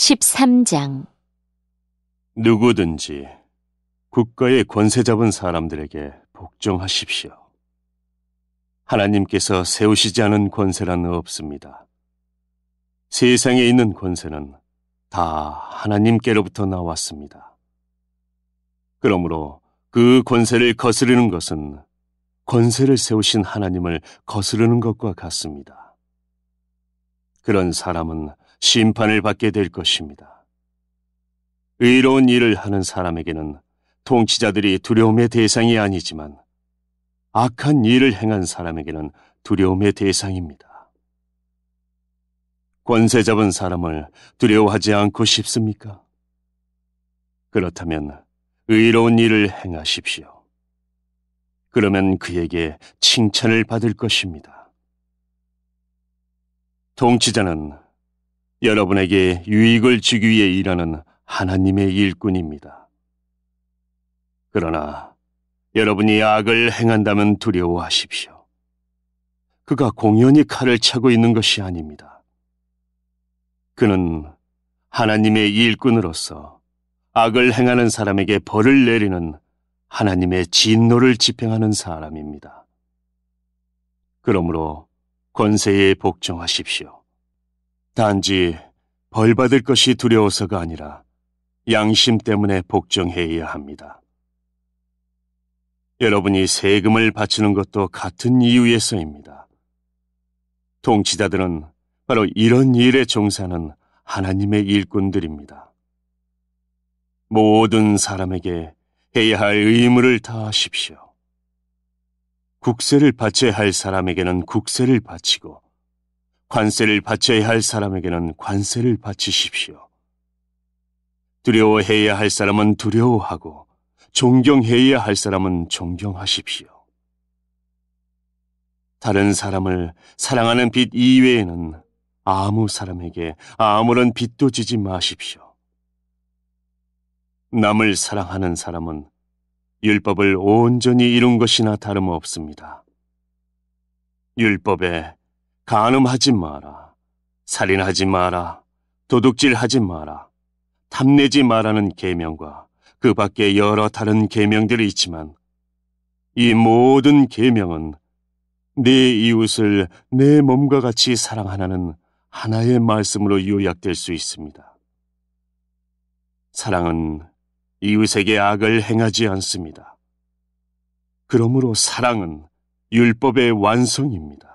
13장 누구든지 국가의 권세 잡은 사람들에게 복종하십시오. 하나님께서 세우시지 않은 권세란 없습니다. 세상에 있는 권세는 다 하나님께로부터 나왔습니다. 그러므로 그 권세를 거스르는 것은 권세를 세우신 하나님을 거스르는 것과 같습니다. 그런 사람은 심판을 받게 될 것입니다. 의로운 일을 하는 사람에게는 통치자들이 두려움의 대상이 아니지만 악한 일을 행한 사람에게는 두려움의 대상입니다. 권세 잡은 사람을 두려워하지 않고 싶습니까? 그렇다면 의로운 일을 행하십시오. 그러면 그에게 칭찬을 받을 것입니다. 통치자는 여러분에게 유익을 주기 위해 일하는 하나님의 일꾼입니다. 그러나 여러분이 악을 행한다면 두려워하십시오. 그가 공연히 칼을 차고 있는 것이 아닙니다. 그는 하나님의 일꾼으로서 악을 행하는 사람에게 벌을 내리는 하나님의 진노를 집행하는 사람입니다. 그러므로 권세에 복종하십시오. 단지 벌받을 것이 두려워서가 아니라 양심 때문에 복종해야 합니다. 여러분이 세금을 바치는 것도 같은 이유에서입니다. 통치자들은 바로 이런 일에 종사하는 하나님의 일꾼들입니다. 모든 사람에게 해야 할 의무를 다하십시오. 국세를 바쳐야 할 사람에게는 국세를 바치고 관세를 바쳐야 할 사람에게는 관세를 바치십시오. 두려워해야 할 사람은 두려워하고 존경해야 할 사람은 존경하십시오. 다른 사람을 사랑하는 빛 이외에는 아무 사람에게 아무런 빛도 지지 마십시오. 남을 사랑하는 사람은 율법을 온전히 이룬 것이나 다름없습니다. 율법에 간음하지 마라. 살인하지 마라. 도둑질하지 마라. 탐내지 마라는 계명과 그 밖에 여러 다른 계명들이 있지만 이 모든 계명은 내 이웃을 내 몸과 같이 사랑하라는 하나의 말씀으로 요약될 수 있습니다. 사랑은 이웃에게 악을 행하지 않습니다. 그러므로 사랑은 율법의 완성입니다.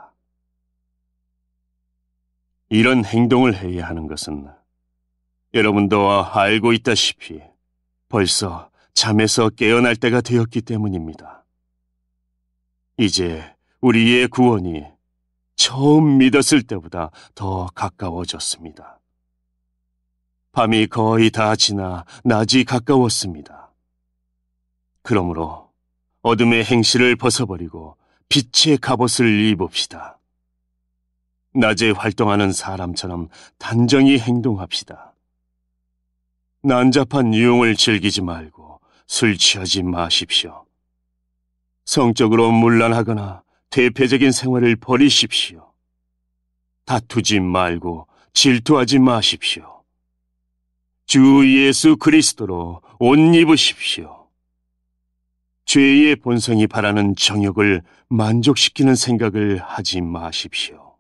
이런 행동을 해야 하는 것은 여러분도 알고 있다시피 벌써 잠에서 깨어날 때가 되었기 때문입니다. 이제 우리의 구원이 처음 믿었을 때보다 더 가까워졌습니다. 밤이 거의 다 지나 낮이 가까웠습니다. 그러므로 어둠의 행실을 벗어버리고 빛의 갑옷을 입읍시다. 낮에 활동하는 사람처럼 단정히 행동합시다. 난잡한 유용을 즐기지 말고 술 취하지 마십시오. 성적으로 문란하거나 대표적인 생활을 버리십시오. 다투지 말고 질투하지 마십시오. 주 예수 그리스도로 옷 입으십시오. 죄의 본성이 바라는 정욕을 만족시키는 생각을 하지 마십시오.